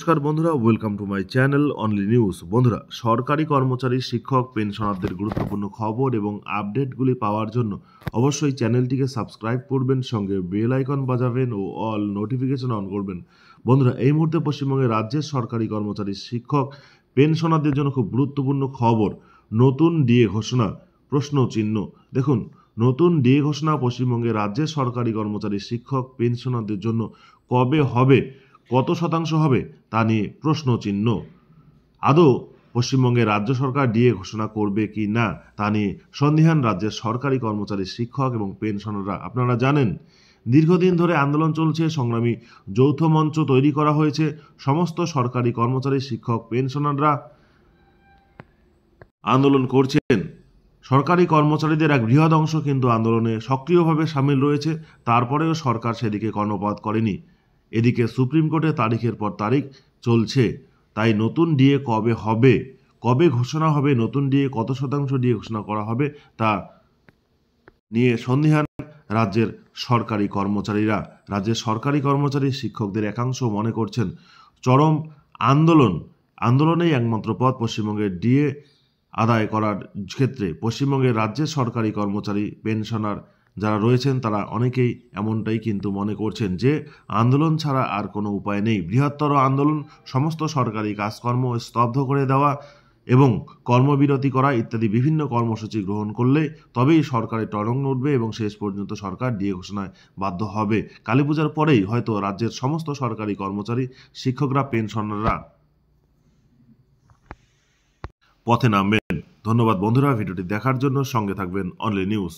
নমস্কার বন্ধুরা welcome to my channel only news বন্ধুরা সরকারি কর্মচারী শিক্ষক পেনশনারদের গুরুত্বপূর্ণ খবর এবং আপডেটগুলি পাওয়ার জন্য অবশ্যই চ্যানেলটিকে সাবস্ক্রাইব করবেন সঙ্গে বেল আইকন বাজাবেন ও অল নোটিফিকেশন অন করবেন বন্ধুরা এই মুহূর্তে পশ্চিমবঙ্গের রাজ্যের সরকারি কর্মচারী শিক্ষক পেনশনারদের জন্য খুব গুরুত্বপূর্ণ খবর নতুন ডিএ ঘোষণা প্রশ্ন চিহ্ন দেখুন নতুন ডিএ ঘোষণা পশ্চিমবঙ্গের রাজ্যের সরকারি কর্মচারী শিক্ষক পেনশনারদের জন্য কবে হবে কত শতাংশ হবে তা নিয়ে প্রশ্নচিহ্ন আদৌ পশ্চিমবঙ্গে রাজ্য সরকার ডিএ ঘোষণা করবে কি না তা নিয়ে সন্দিহান রাজ্যের সরকারি কর্মচারী শিক্ষক এবং পেনশনাররা আপনারা জানেন দীর্ঘদিন ধরে আন্দোলন চলছে সংগ্রামী যৌথ মঞ্চ তৈরি করা হয়েছে সমস্ত সরকারি কর্মচারী শিক্ষক পেনশনাররা আন্দোলন করছেন সরকারি কর্মচারীদের এক বৃহৎ অংশ কিন্তু আন্দোলনে সক্রিয়ভাবে সামিল রয়েছে তারপরেও সরকার সেদিকে কর্ণপাত করেনি এদিকে সুপ্রিম কোর্টে তারিখের পর তারিখ চলছে তাই নতুন ডিএ কবে হবে কবে ঘোষণা হবে নতুন ডিএ কত শতাংশ ডিএ ঘোষণা করা হবে তা নিয়ে সন্ধিহান রাজ্যের সরকারি কর্মচারীরা রাজ্যের সরকারি কর্মচারী শিক্ষকদের একাংশ মনে করছেন চরম আন্দোলন আন্দোলনেই একমাত্র পথ পশ্চিমবঙ্গের ডিএ আদায় করার ক্ষেত্রে পশ্চিমবঙ্গের রাজ্যের সরকারি কর্মচারী পেনশনার যারা রয়েছেন তারা অনেকেই এমনটাই কিন্তু মনে করছেন যে আন্দোলন ছাড়া আর কোনো উপায় নেই বৃহত্তর আন্দোলন সমস্ত সরকারি কাজকর্ম স্তব্ধ করে দেওয়া এবং কর্মবিরতি করা ইত্যাদি বিভিন্ন কর্মসূচি গ্রহণ করলে তবেই সরকারের টরং উঠবে এবং শেষ পর্যন্ত সরকার ডিএ ঘোষণায় বাধ্য হবে কালী পূজার পরেই হয়তো রাজ্যের সমস্ত সরকারি কর্মচারী শিক্ষকরা পেনশনাররা পথে নামবেন ধন্যবাদ বন্ধুরা ভিডিওটি দেখার জন্য সঙ্গে থাকবেন অনলি নিউজ